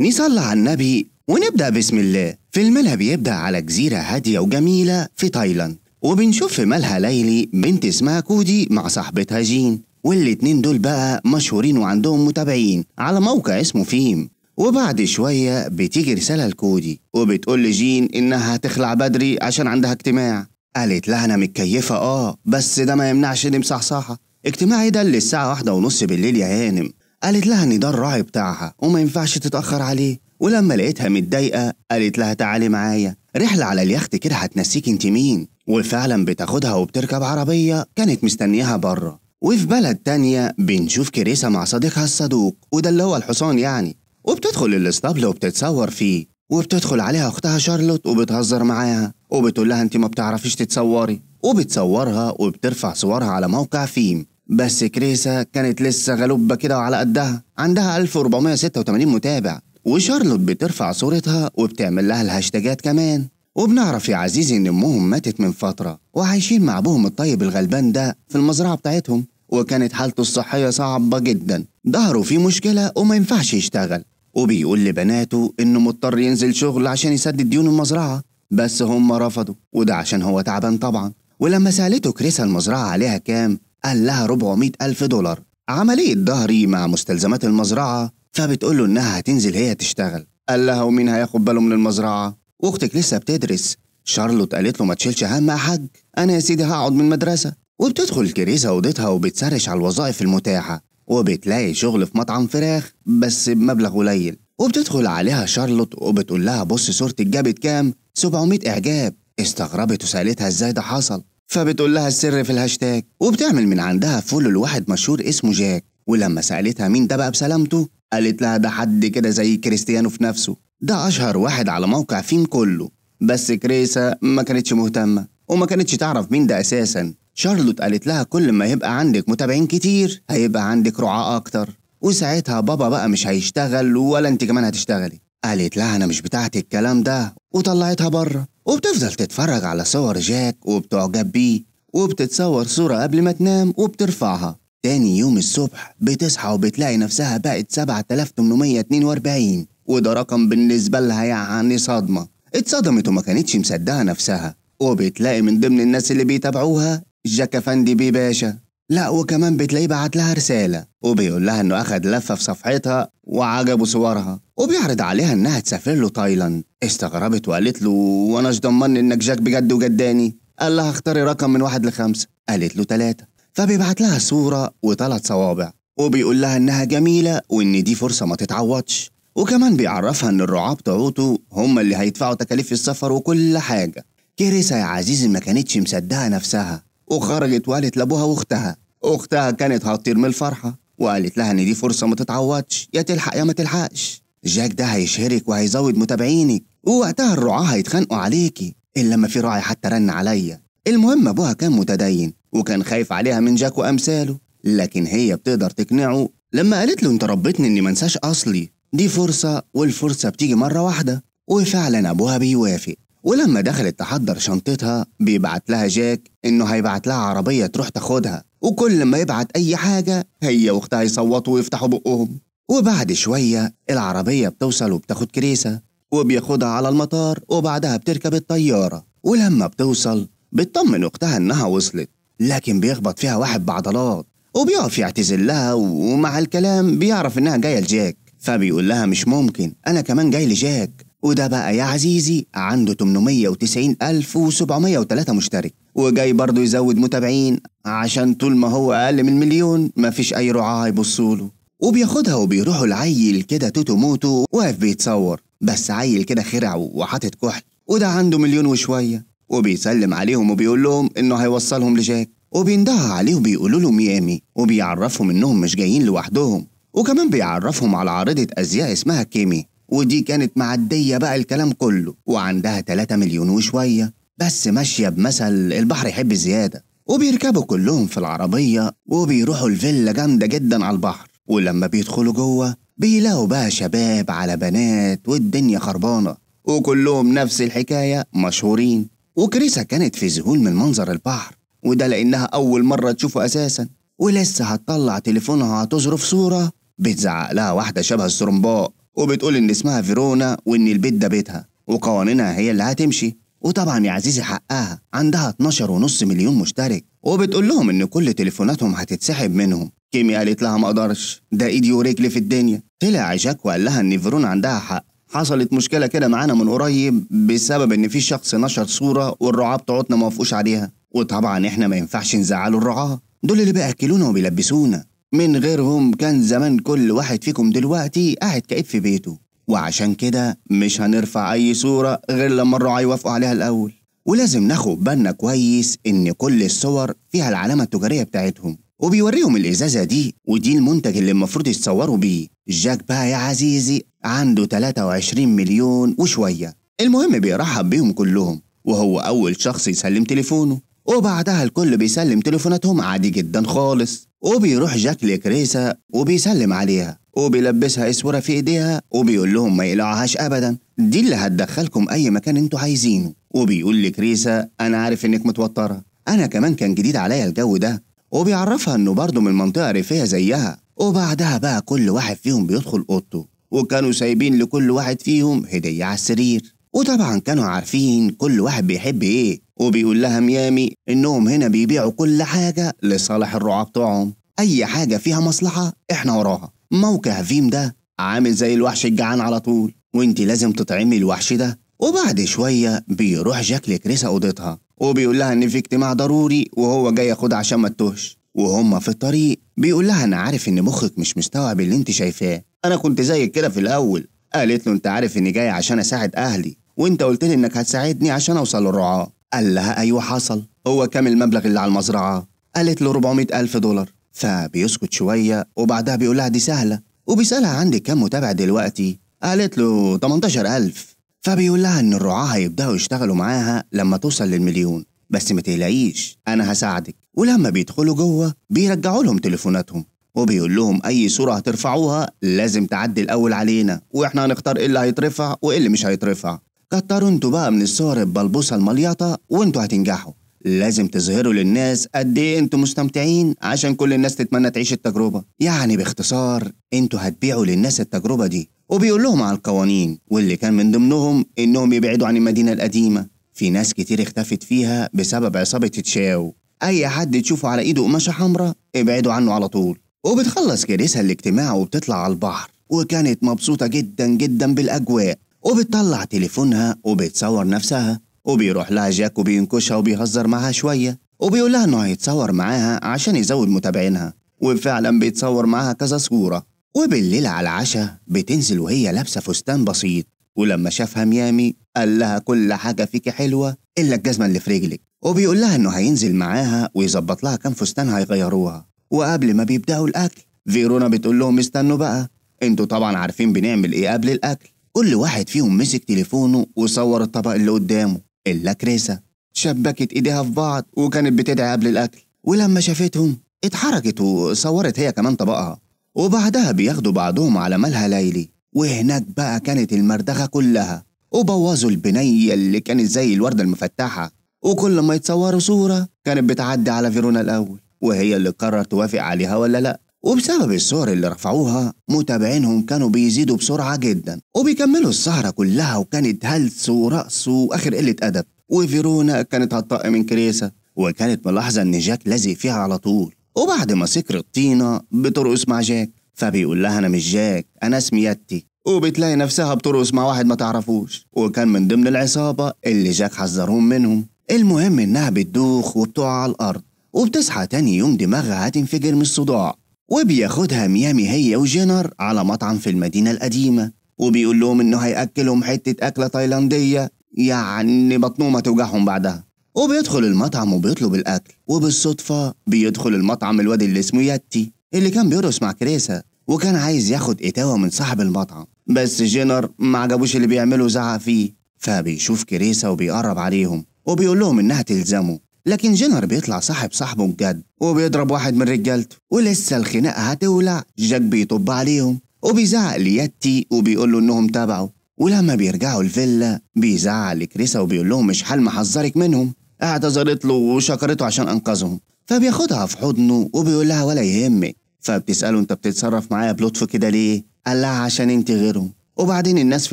نصلي على النبي ونبدأ بسم الله في الملهى بيبدأ على جزيرة هادية وجميلة في تايلاند وبنشوف في ملهى ليلي بنت اسمها كودي مع صاحبتها جين والاتنين دول بقى مشهورين وعندهم متابعين على موقع اسمه فيم وبعد شوية بتيجي رسالة لكودي وبتقول لجين إنها هتخلع بدري عشان عندها اجتماع قالت لها أنا متكيفة آه بس ده ما يمنعش إني مصحصحة اجتماعي ده اللي الساعة واحدة ونص بالليل يا هانم قالت لها ان ده الراعي بتاعها وما ينفعش تتأخر عليه ولما لقيتها متضايقة قالت لها تعالي معايا رحلة على اليخت كده هتنسيك انت مين وفعلا بتاخدها وبتركب عربية كانت مستنياها بره وفي بلد تانية بنشوف كريسة مع صديقها الصدوق وده اللي هو الحصان يعني وبتدخل الاسطبل وبتتصور فيه وبتدخل عليها اختها شارلوت وبتهزر معاها وبتقول لها انت ما بتعرفيش تتصوري وبتصورها وبترفع صورها على موقع فيم بس كريسا كانت لسه غلوبة كده وعلى قدها عندها 1486 متابع وشارلوت بترفع صورتها وبتعمل لها الهاشتاجات كمان وبنعرف يا عزيزي إن أمهم ماتت من فترة وعايشين مع أبوهم الطيب الغلبان ده في المزرعة بتاعتهم وكانت حالته الصحية صعبة جدا ظهره في مشكلة وما ينفعش يشتغل وبيقول لبناته إنه مضطر ينزل شغل عشان يسدد ديون المزرعة بس هم رفضوا وده عشان هو تعبان طبعا ولما سألته كريسا المزرعة عليها كام قال لها 400 ألف دولار عملية ضهري مع مستلزمات المزرعة فبتقول له إنها هتنزل هي تشتغل قال لها ومين هياخد باله من المزرعة وأختك لسه بتدرس شارلوت قالت له ما تشيلش هم يا حاج أنا يا سيدي هقعد من المدرسة وبتدخل الكريسة أوضتها وبتسرش على الوظائف المتاحة وبتلاقي شغل في مطعم فراخ بس بمبلغ قليل وبتدخل عليها شارلوت وبتقول لها بص صورتك جابت كام 700 إعجاب استغربت وسألتها إزاي ده حصل فبتقول لها السر في الهاشتاج وبتعمل من عندها فولو لواحد مشهور اسمه جاك ولما سألتها مين ده بقى بسلامته قالت لها ده حد كده زي كريستيانو في نفسه ده أشهر واحد على موقع فيم كله بس كريسا ما كانتش مهتمة وما كانتش تعرف مين ده أساسا شارلوت قالت لها كل ما يبقى عندك متابعين كتير هيبقى عندك رعاة أكتر وساعتها بابا بقى مش هيشتغل ولا انت كمان هتشتغلي قالت لها أنا مش بتاعتي الكلام ده وطلعتها بره وبتفضل تتفرج على صور جاك وبتعجب بيه وبتتصور صورة قبل ما تنام وبترفعها تاني يوم الصبح بتصحى وبتلاقي نفسها بقت 7842 وده رقم بالنسبة لها يعني صدمة اتصدمت وما كانتش مصدقة نفسها وبتلاقي من ضمن الناس اللي بيتابعوها جاك افندي بيباشا لا وكمان بتلاقيه بعت لها رسالة وبيقول لها إنه أخد لفة في صفحتها وعجبه صورها وبيعرض عليها إنها تسافر له تايلاند استغربت وقالت له وأناش ضمن إنك جاك بجد وجداني قال لها اختاري رقم من واحد لخمسة قالت له تلاتة فبيبعت لها صورة وثلاث صوابع وبيقول لها إنها جميلة وإن دي فرصة ما تتعوضش وكمان بيعرفها إن الرعاة بتوعته هم اللي هيدفعوا تكاليف السفر وكل حاجة كيريسا يا عزيزي ما كانتش مصدقة نفسها وخرجت وقالت لأبوها وأختها أختها كانت هتطير من الفرحة وقالت لها إن دي فرصة ما تتعوضش يا تلحق يا ما تلحقش جاك ده هيشهرك وهيزود متابعينك ووقتها الرعاة هيتخانقوا عليكي إلا ما في راعي حتى رن عليا المهم أبوها كان متدين وكان خايف عليها من جاك وأمثاله لكن هي بتقدر تقنعه لما قالت له أنت ربيتني إني منساش أصلي دي فرصة والفرصة بتيجي مرة واحدة وفعلا أبوها بيوافق ولما دخلت تحضر شنطتها بيبعت لها جاك إنه هيبعت لها عربية تروح تاخدها وكل ما يبعت أي حاجة هي وأختها يصوتوا ويفتحوا بقهم وبعد شوية العربية بتوصل وبتاخد كريسة وبياخدها على المطار وبعدها بتركب الطيارة ولما بتوصل بتطمن أختها إنها وصلت لكن بيخبط فيها واحد بعضلات وبيقف يعتذر لها ومع الكلام بيعرف إنها جاية لجاك فبيقول لها مش ممكن أنا كمان جاي لجاك وده بقى يا عزيزي عنده 890703 مشترك وجاي برضه يزود متابعين عشان طول ما هو أقل من مليون مفيش أي رعاة يبصوله وبياخدها وبيروحوا لعيل كده توتو موتو واقف بيتصور بس عيل كده خرع وحاطط كحل وده عنده مليون وشوية وبيسلم عليهم وبيقول لهم إنه هيوصلهم لجاك وبينده عليه وبيقولوا له ميامي وبيعرفهم إنهم مش جايين لوحدهم وكمان بيعرفهم على عارضة أزياء اسمها كيمي ودي كانت معدية بقى الكلام كله وعندها 3 مليون وشوية بس ماشية بمثل البحر يحب زيادة وبيركبوا كلهم في العربية وبيروحوا الفيلا جامدة جدا على البحر ولما بيدخلوا جوه بيلاقوا بقى شباب على بنات والدنيا خربانة وكلهم نفس الحكاية مشهورين وكريسة كانت في ذهول من منظر البحر وده لأنها أول مرة تشوفه أساسا ولسه هتطلع تليفونها هتظرف صورة بتزعق لها واحدة شبه السرمباء وبتقول إن اسمها فيرونا وإن البيت ده بيتها وقوانينها هي اللي هتمشي وطبعا يا عزيزي حقها عندها 12 ونص مليون مشترك وبتقول لهم إن كل تليفوناتهم هتتسحب منهم كيمي قالت لها ما اقدرش ده ايدي ورجلي في الدنيا طلع عشاك وقال لها ان فيرونا عندها حق حصلت مشكلة كده معانا من قريب بسبب إن في شخص نشر صورة والرعاة بتوعتنا ما وافقوش عليها، وطبعًا إحنا ما ينفعش نزعلوا الرعاة، دول اللي بياكلونا وبيلبسونا، من غيرهم كان زمان كل واحد فيكم دلوقتي قاعد كئيب في بيته وعشان كده مش هنرفع أي صورة غير لما الرعاة يوافقوا عليها الأول ولازم ناخد بالنا كويس إن كل الصور فيها العلامة التجارية بتاعتهم وبيوريهم الإزازة دي ودي المنتج اللي المفروض يتصوروا بيه جاك بقى يا عزيزي عنده 23 مليون وشوية المهم بيرحب بيهم كلهم وهو أول شخص يسلم تليفونه وبعدها الكل بيسلم تليفوناتهم عادي جدا خالص وبيروح جاك لكريسا وبيسلم عليها وبيلبسها اسوره في ايديها وبيقول لهم ما يقلعوهاش ابدا دي اللي هتدخلكم اي مكان انتوا عايزينه وبيقول لكريسا انا عارف انك متوتره انا كمان كان جديد عليا الجو ده وبيعرفها انه برضه من منطقه ريفيه زيها وبعدها بقى كل واحد فيهم بيدخل اوضته وكانوا سايبين لكل واحد فيهم هديه على السرير وطبعا كانوا عارفين كل واحد بيحب ايه وبيقول لها ميامي انهم هنا بيبيعوا كل حاجه لصالح الرعاه بتوعهم اي حاجه فيها مصلحه احنا وراها موقع فيم ده عامل زي الوحش الجعان على طول وانت لازم تطعمي الوحش ده وبعد شويه بيروح جاك لكريسا اوضتها وبيقول لها ان في اجتماع ضروري وهو جاي ياخدها عشان ما تتوهش وهما في الطريق بيقول لها انا عارف ان مخك مش مستوعب اللي انت شايفاه انا كنت زيك كده في الاول قالت له انت عارف اني جاي عشان اساعد اهلي وانت قلت لي انك هتساعدني عشان اوصل للرعاة قال لها ايوه حصل هو كام المبلغ اللي على المزرعة قالت له 400 ألف دولار فبيسكت شوية وبعدها بيقول لها دي سهلة وبيسألها عندك كام متابع دلوقتي قالت له 18000 فبيقول لها ان الرعاة هيبدأوا يشتغلوا معاها لما توصل للمليون بس ما تقلقيش انا هساعدك ولما بيدخلوا جوه بيرجعوا لهم تليفوناتهم وبيقول لهم اي صوره هترفعوها لازم تعدي الاول علينا واحنا هنختار ايه اللي هيترفع وايه اللي مش هيترفع كتروا انتوا بقى من الصور البلبوسه المليطه وانتوا هتنجحوا لازم تظهروا للناس قد ايه انتوا مستمتعين عشان كل الناس تتمنى تعيش التجربه يعني باختصار انتوا هتبيعوا للناس التجربه دي وبيقول لهم على القوانين واللي كان من ضمنهم انهم يبعدوا عن المدينه القديمه في ناس كتير اختفت فيها بسبب عصابه تشاو اي حد تشوفه على ايده قماشه حمراء ابعدوا عنه على طول وبتخلص كريسها الاجتماع وبتطلع على البحر وكانت مبسوطه جدا جدا بالاجواء وبتطلع تليفونها وبتصور نفسها وبيروح لها جاك وبينكشها وبيهزر معاها شوية وبيقول لها إنه هيتصور معاها عشان يزود متابعينها وفعلا بيتصور معاها كذا صورة وبالليل على العشاء بتنزل وهي لابسة فستان بسيط ولما شافها ميامي قال لها كل حاجة فيكي حلوة إلا الجزمة اللي في رجلك وبيقول لها إنه هينزل معاها ويظبط لها كام فستان هيغيروها وقبل ما بيبدأوا الأكل فيرونا بتقول لهم استنوا بقى انتوا طبعا عارفين بنعمل ايه قبل الاكل كل واحد فيهم مسك تليفونه وصور الطبق اللي قدامه اللاكريسة شبكت ايديها في بعض وكانت بتدعي قبل الاكل ولما شافتهم اتحركت وصورت هي كمان طبقها وبعدها بياخدوا بعضهم على مالها ليلي وهناك بقى كانت المردغة كلها وبوظوا البنية اللي كانت زي الوردة المفتحة وكل ما يتصوروا صورة كانت بتعدي على فيرونا الأول وهي اللي قررت توافق عليها ولا لأ وبسبب الصور اللي رفعوها متابعينهم كانوا بيزيدوا بسرعة جدا وبيكملوا السهرة كلها وكانت هلس ورقص وآخر قلة أدب وفيرونا كانت هتطق من كريسة وكانت ملاحظة إن جاك لازق فيها على طول وبعد ما سكر الطينة بترقص مع جاك فبيقول لها أنا مش جاك أنا اسمي يتي وبتلاقي نفسها بترقص مع واحد ما تعرفوش وكان من ضمن العصابة اللي جاك حذرهم منهم المهم إنها بتدوخ وبتقع على الأرض وبتصحى تاني يوم دماغها هتنفجر من الصداع وبياخدها ميامي هي وجينر على مطعم في المدينة القديمة وبيقول لهم إنه هيأكلهم حتة أكلة تايلاندية يعني بطنهم هتوجعهم بعدها وبيدخل المطعم وبيطلب الأكل وبالصدفة بيدخل المطعم الواد اللي اسمه ياتي اللي كان بيرقص مع كريسة وكان عايز ياخد إتاوة من صاحب المطعم بس جينر ما عجبوش اللي بيعمله زعق فيه فبيشوف كريسة وبيقرب عليهم وبيقول لهم إنها تلزمه لكن جينر بيطلع صاحب صاحبه بجد وبيضرب واحد من رجالته ولسه الخناقة هتولع جاك بيطب عليهم وبيزعق لياتي وبيقول له انهم تابعوا ولما بيرجعوا الفيلا بيزعق لكريسا وبيقول لهم مش حال محذرك منهم اعتذرت له وشكرته عشان انقذهم فبياخدها في حضنه وبيقول لها ولا يهمك فبتساله انت بتتصرف معايا بلطف كده ليه قال لها عشان انت غيرهم وبعدين الناس في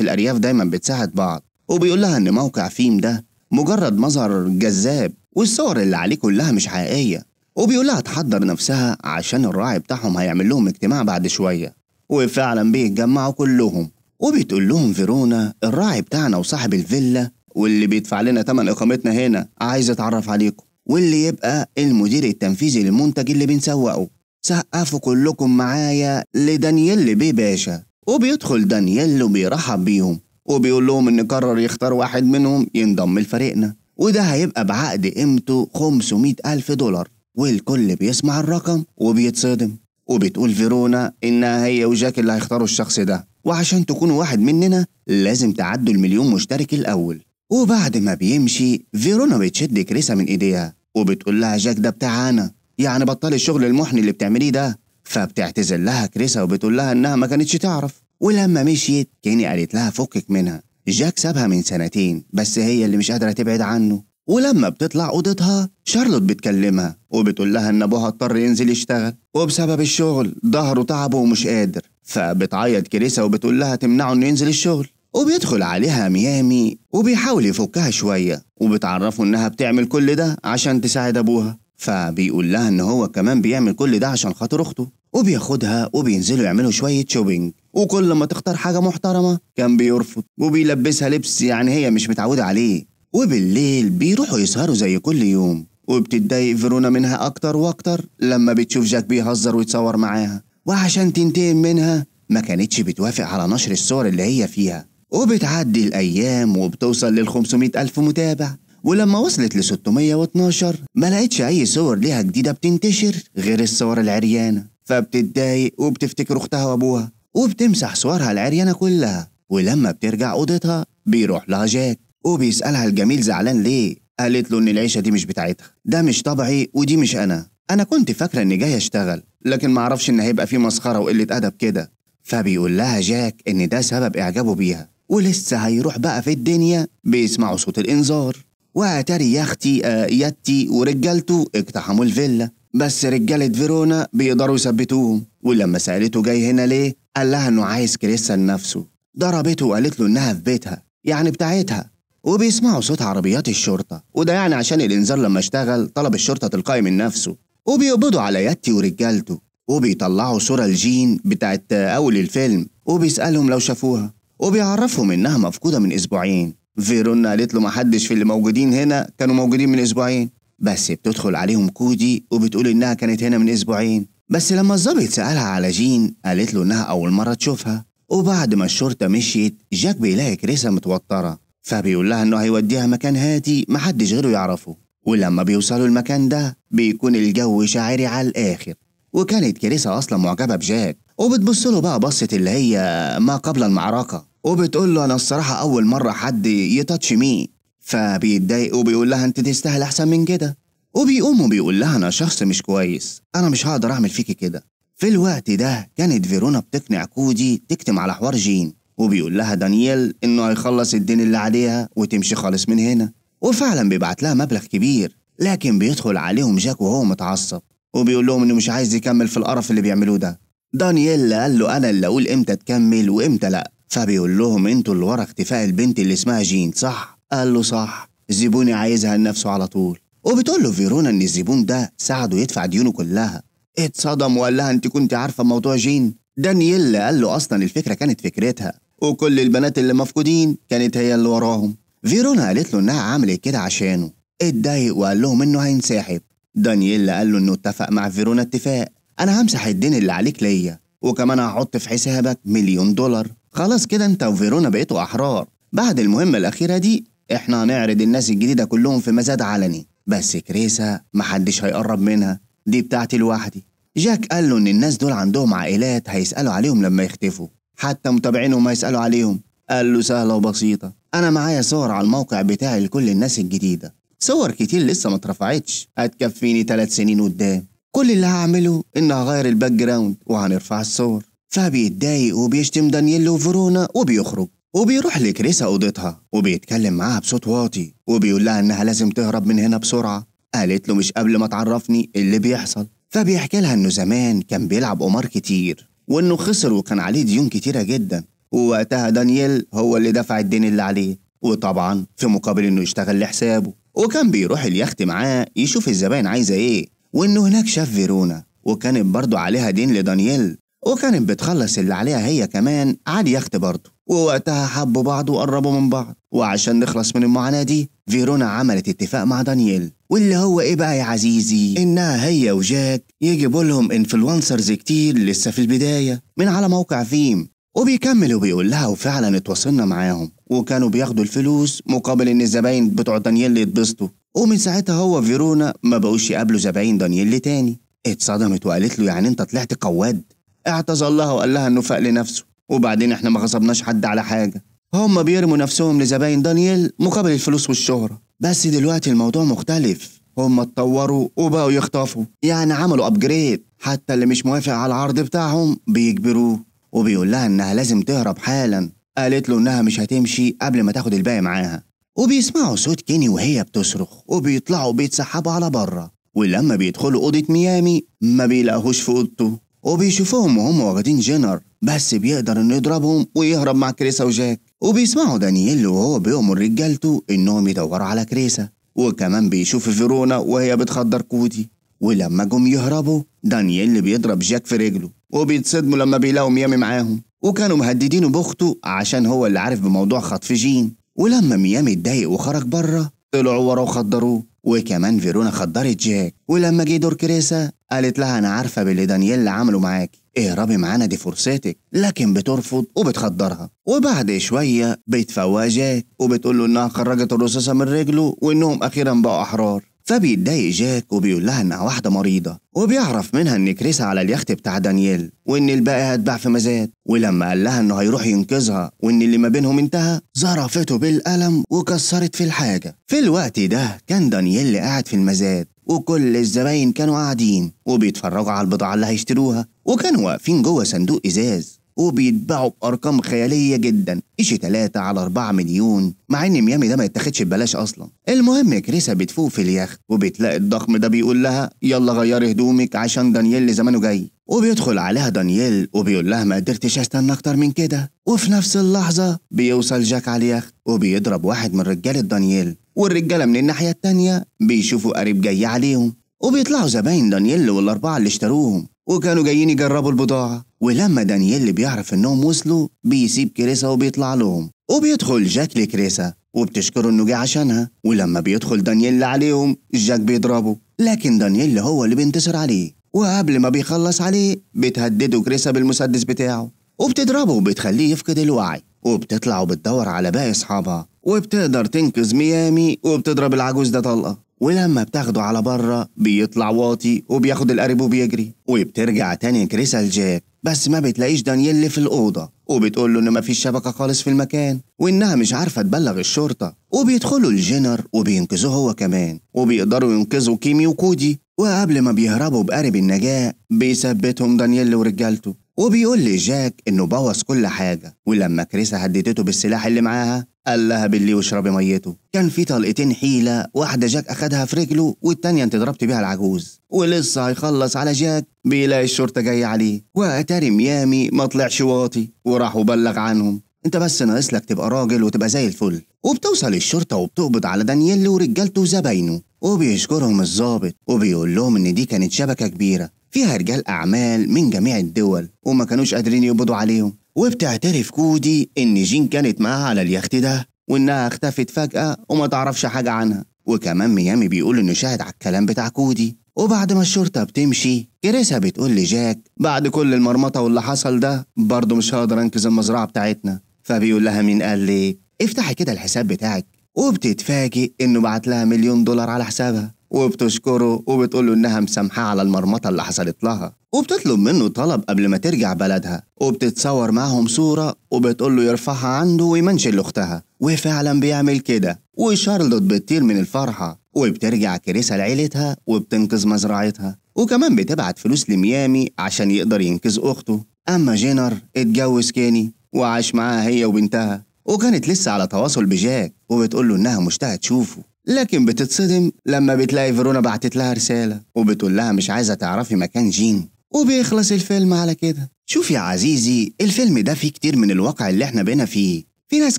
الارياف دايما بتساعد بعض وبيقول لها ان موقع فيم ده مجرد مظهر جذاب والصور اللي عليه كلها مش حقيقية وبيقولها تحضر نفسها عشان الراعي بتاعهم هيعمل لهم اجتماع بعد شوية وفعلا بيتجمعوا كلهم وبتقول لهم فيرونا الراعي بتاعنا وصاحب الفيلا واللي بيدفع لنا تمن اقامتنا هنا عايز اتعرف عليكم واللي يبقى المدير التنفيذي للمنتج اللي بنسوقه سقفوا كلكم معايا لدانييل بي باشا وبيدخل دانييل وبيرحب بيهم وبيقول لهم ان قرر يختار واحد منهم ينضم لفريقنا وده هيبقى بعقد قيمته 500 ألف دولار والكل بيسمع الرقم وبيتصدم وبتقول فيرونا إنها هي وجاك اللي هيختاروا الشخص ده وعشان تكونوا واحد مننا لازم تعدوا المليون مشترك الأول وبعد ما بيمشي فيرونا بتشد كريسة من إيديها وبتقول لها جاك ده بتاعنا يعني بطل الشغل المحني اللي بتعمليه ده فبتعتذر لها كريسة وبتقول لها إنها ما كانتش تعرف ولما مشيت كيني قالت لها فكك منها جاك سابها من سنتين بس هي اللي مش قادرة تبعد عنه ولما بتطلع أوضتها شارلوت بتكلمها وبتقول لها إن أبوها اضطر ينزل يشتغل وبسبب الشغل ظهره تعبه ومش قادر فبتعيط كريسة وبتقول لها تمنعه إنه ينزل الشغل وبيدخل عليها ميامي وبيحاول يفكها شوية وبتعرفه إنها بتعمل كل ده عشان تساعد أبوها فبيقول لها إن هو كمان بيعمل كل ده عشان خاطر أخته وبياخدها وبينزلوا يعملوا شوية شوبينج وكل ما تختار حاجة محترمة كان بيرفض وبيلبسها لبس يعني هي مش متعودة عليه وبالليل بيروحوا يسهروا زي كل يوم وبتتضايق فيرونا منها أكتر وأكتر لما بتشوف جاك بيهزر ويتصور معاها وعشان تنتقم منها ما كانتش بتوافق على نشر الصور اللي هي فيها وبتعدي الأيام وبتوصل لل 500 ألف متابع ولما وصلت ل 612 ما لقيتش أي صور ليها جديدة بتنتشر غير الصور العريانة فبتتضايق وبتفتكر أختها وأبوها وبتمسح صورها العريانة كلها ولما بترجع أوضتها بيروح لها جاك وبيسألها الجميل زعلان ليه قالت له إن العيشة دي مش بتاعتها ده مش طبعي ودي مش أنا أنا كنت فاكرة إني جاي أشتغل لكن معرفش إن هيبقى في مسخرة وقلة أدب كده فبيقول لها جاك إن ده سبب إعجابه بيها ولسه هيروح بقى في الدنيا بيسمعوا صوت الإنذار وأتاري يا أختي آه، ياتي ورجالته اقتحموا الفيلا بس رجالة فيرونا بيقدروا يثبتوهم ولما سألته جاي هنا ليه قال لها انه عايز كريسة لنفسه ضربته وقالت له انها في بيتها يعني بتاعتها وبيسمعوا صوت عربيات الشرطة وده يعني عشان الإنذار لما اشتغل طلب الشرطة تلقائي من نفسه وبيقبضوا على ياتي ورجالته وبيطلعوا صورة الجين بتاعت أول الفيلم وبيسألهم لو شافوها وبيعرفهم إنها مفقودة من أسبوعين فيرونا قالت له محدش في اللي موجودين هنا كانوا موجودين من أسبوعين بس بتدخل عليهم كودي وبتقول إنها كانت هنا من أسبوعين بس لما الظابط سألها على جين قالت له إنها أول مرة تشوفها وبعد ما الشرطة مشيت جاك بيلاقي كريسة متوترة فبيقول لها إنه هيوديها مكان هادي محدش غيره يعرفه ولما بيوصلوا المكان ده بيكون الجو شاعري على الآخر وكانت كريسة أصلا معجبة بجاك وبتبص له بقى بصة اللي هي ما قبل المعركة وبتقول له أنا الصراحة أول مرة حد يتاتش مي فبيتضايق وبيقول لها أنت تستاهل أحسن من كده وبيقوم وبيقول لها أنا شخص مش كويس أنا مش هقدر أعمل فيكي كده في الوقت ده كانت فيرونا بتقنع كودي تكتم على حوار جين وبيقول لها دانييل إنه هيخلص الدين اللي عليها وتمشي خالص من هنا وفعلا بيبعت لها مبلغ كبير لكن بيدخل عليهم جاك وهو متعصب وبيقول لهم إنه مش عايز يكمل في القرف اللي بيعملوه ده دانييل قال له أنا اللي أقول إمتى تكمل وإمتى لأ فبيقول لهم انتوا اللي ورا اختفاء البنت اللي اسمها جين صح؟ قال له صح زبوني عايزها لنفسه على طول وبتقول له فيرونا إن الزبون ده ساعده يدفع ديونه كلها اتصدم وقال لها أنت كنت عارفة موضوع جين دانييل قال له أصلا الفكرة كانت فكرتها وكل البنات اللي مفقودين كانت هي اللي وراهم فيرونا قالت له إنها عملت كده عشانه اتضايق وقال لهم إنه هينسحب دانييل قال له إنه اتفق مع فيرونا اتفاق أنا همسح الدين اللي عليك ليا وكمان هحط في حسابك مليون دولار خلاص كده انت وفيرونا بقيتوا احرار بعد المهمة الأخيرة دي احنا هنعرض الناس الجديدة كلهم في مزاد علني بس كريسة محدش هيقرب منها دي بتاعتي لوحدي جاك قال له إن الناس دول عندهم عائلات هيسألوا عليهم لما يختفوا حتى متابعينهم هيسألوا عليهم قال له سهلة وبسيطة أنا معايا صور على الموقع بتاعي لكل الناس الجديدة صور كتير لسه ما اترفعتش هتكفيني تلات سنين قدام كل اللي هعمله إن هغير الباك جراوند وهنرفع الصور فبيتضايق وبيشتم دانييل وفيرونا وبيخرج وبيروح لكريسة أوضتها وبيتكلم معاها بصوت واطي وبيقول لها إنها لازم تهرب من هنا بسرعة قالت له مش قبل ما تعرفني اللي بيحصل فبيحكي لها إنه زمان كان بيلعب قمار كتير وإنه خسر وكان عليه ديون كتيرة جدا ووقتها دانييل هو اللي دفع الدين اللي عليه وطبعا في مقابل إنه يشتغل لحسابه وكان بيروح اليخت معاه يشوف الزباين عايزة إيه وإنه هناك شاف فيرونا وكانت برضه عليها دين لدانييل وكانت بتخلص اللي عليها هي كمان على اليخت برضه ووقتها حبوا بعض وقربوا من بعض وعشان نخلص من المعاناة دي فيرونا عملت اتفاق مع دانييل واللي هو ايه بقى يا عزيزي انها هي وجاك يجيبوا لهم انفلونسرز كتير لسه في البداية من على موقع فيم وبيكمل وبيقول لها وفعلا اتواصلنا معاهم وكانوا بياخدوا الفلوس مقابل ان الزباين بتوع دانييل يتبسطوا ومن ساعتها هو فيرونا ما بقوش يقابلوا زباين دانييل تاني اتصدمت وقالت له يعني انت طلعت قواد اعتذر لها وقال لها انه فاق لنفسه وبعدين احنا ما غصبناش حد على حاجة هما بيرموا نفسهم لزباين دانييل مقابل الفلوس والشهرة بس دلوقتي الموضوع مختلف هما اتطوروا وبقوا يخطفوا يعني عملوا ابجريد حتى اللي مش موافق على العرض بتاعهم بيجبروه وبيقول لها انها لازم تهرب حالا قالت له انها مش هتمشي قبل ما تاخد الباقي معاها وبيسمعوا صوت كيني وهي بتصرخ وبيطلعوا بيتسحبوا على بره ولما بيدخلوا اوضه ميامي ما بيلاقوهوش في اوضته وبيشوفوهم وهم واخدين جينر بس بيقدر انه يضربهم ويهرب مع كريسا وجاك وبيسمعوا دانييل وهو بيأمر رجالته انهم يدوروا على كريسا وكمان بيشوف فيرونا وهي بتخدر كودي ولما جم يهربوا دانييل بيضرب جاك في رجله وبيتصدموا لما بيلاقوا ميامي معاهم وكانوا مهددينه باخته عشان هو اللي عارف بموضوع خطف جين ولما ميامي اتضايق وخرج بره طلعوا وراه وخدروه وكمان فيرونا خدرت جاك ولما جه دور كريسا قالت لها انا عارفه باللي دانييل عمله معاكي اهربي معانا دي فرصتك لكن بترفض وبتخدرها وبعد شوية بتفوق جاك وبتقول له إنها خرجت الرصاصة من رجله وإنهم أخيرا بقوا أحرار فبيتضايق جاك وبيقول لها إنها واحدة مريضة وبيعرف منها إن كريسة على اليخت بتاع دانييل وإن الباقي هتباع في مزاد ولما قال لها إنه هيروح ينقذها وإن اللي ما بينهم انتهى زرفته بالقلم وكسرت في الحاجة في الوقت ده كان دانييل قاعد في المزاد وكل الزباين كانوا قاعدين وبيتفرجوا على البضاعة اللي هيشتروها وكانوا واقفين جوه صندوق إزاز وبيتباعوا بأرقام خيالية جدا إشي 3 على 4 مليون مع إن ميامي ده ما يتاخدش ببلاش أصلا المهم كريسا بتفوق في اليخت وبتلاقي الضخم ده بيقول لها يلا غيري هدومك عشان دانييل زمانه جاي وبيدخل عليها دانييل وبيقول لها ما قدرتش استنى اكتر من كده وفي نفس اللحظة بيوصل جاك على اليخت وبيضرب واحد من رجالة دانييل والرجالة من الناحية التانية بيشوفوا قريب جاي عليهم وبيطلعوا زباين دانييل والأربعة اللي اشتروهم وكانوا جايين يجربوا البضاعة ولما دانييل بيعرف إنهم وصلوا بيسيب كريسا وبيطلع لهم وبيدخل جاك لكريسا وبتشكره إنه جه عشانها ولما بيدخل دانييل عليهم جاك بيضربه لكن دانييل هو اللي بينتصر عليه وقبل ما بيخلص عليه بتهدده كريسا بالمسدس بتاعه وبتضربه وبتخليه يفقد الوعي وبتطلع وبتدور على باقي أصحابها وبتقدر تنقذ ميامي وبتضرب العجوز ده طلقة ولما بتاخده على بره بيطلع واطي وبياخد القريب وبيجري وبترجع تاني كريسا لجاك بس ما بتلاقيش دانييل في الأوضة وبتقول له إن مفيش شبكة خالص في المكان وإنها مش عارفة تبلغ الشرطة وبيدخلوا الجنر وبينقذوه هو كمان وبيقدروا ينقذوا كيمي وكودي وقبل ما بيهربوا بقارب النجاة بيثبتهم دانييل ورجالته وبيقول لجاك إنه بوظ كل حاجة ولما كريسا هددته بالسلاح اللي معاها قال لها باللي واشربي ميته كان في طلقتين حيلة واحدة جاك أخدها في رجله والتانية انت ضربت بيها العجوز ولسه هيخلص على جاك بيلاقي الشرطة جاية عليه وأتاري ميامي ما طلعش واطي وراح وبلغ عنهم انت بس ناقص لك تبقى راجل وتبقى زي الفل وبتوصل الشرطة وبتقبض على دانييل ورجالته وزباينه وبيشكرهم الظابط وبيقول لهم ان دي كانت شبكة كبيرة فيها رجال أعمال من جميع الدول وما كانوش قادرين يقبضوا عليهم وبتعترف كودي إن جين كانت معاها على اليخت ده وإنها اختفت فجأة وما تعرفش حاجة عنها وكمان ميامي بيقول إنه شاهد على الكلام بتاع كودي وبعد ما الشرطة بتمشي كريسا بتقول لجاك بعد كل المرمطة واللي حصل ده برضه مش هقدر أنقذ المزرعة بتاعتنا فبيقول لها مين قال لي افتحي كده الحساب بتاعك وبتتفاجئ إنه بعت لها مليون دولار على حسابها وبتشكره وبتقول له انها مسامحاه على المرمطه اللي حصلت لها وبتطلب منه طلب قبل ما ترجع بلدها وبتتصور معاهم صوره وبتقول له يرفعها عنده ويمنشن لاختها وفعلا بيعمل كده وشارلوت بتطير من الفرحه وبترجع كريسة لعيلتها وبتنقذ مزرعتها وكمان بتبعت فلوس لميامي عشان يقدر ينقذ أخته أما جينر اتجوز كيني وعاش معاها هي وبنتها وكانت لسه على تواصل بجاك وبتقول له إنها مشتاقة تشوفه لكن بتتصدم لما بتلاقي فيرونا بعتت لها رسالة وبتقول لها مش عايزة تعرفي مكان جين وبيخلص الفيلم على كده شوف يا عزيزي الفيلم ده فيه كتير من الواقع اللي احنا بينا فيه في ناس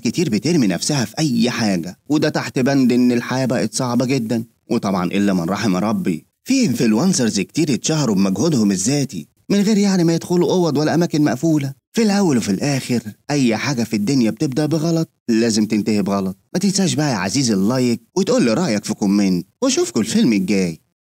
كتير بترمي نفسها في أي حاجة وده تحت بند إن الحياة بقت صعبة جدا وطبعا إلا من رحم ربي في انفلونسرز كتير اتشهروا بمجهودهم الذاتي من غير يعني ما يدخلوا أوض ولا أماكن مقفولة في الأول وفي الآخر أي حاجة في الدنيا بتبدأ بغلط لازم تنتهي بغلط ما تنساش بقى يا عزيزي اللايك وتقول لي رأيك في كومنت وأشوفكوا الفيلم الجاي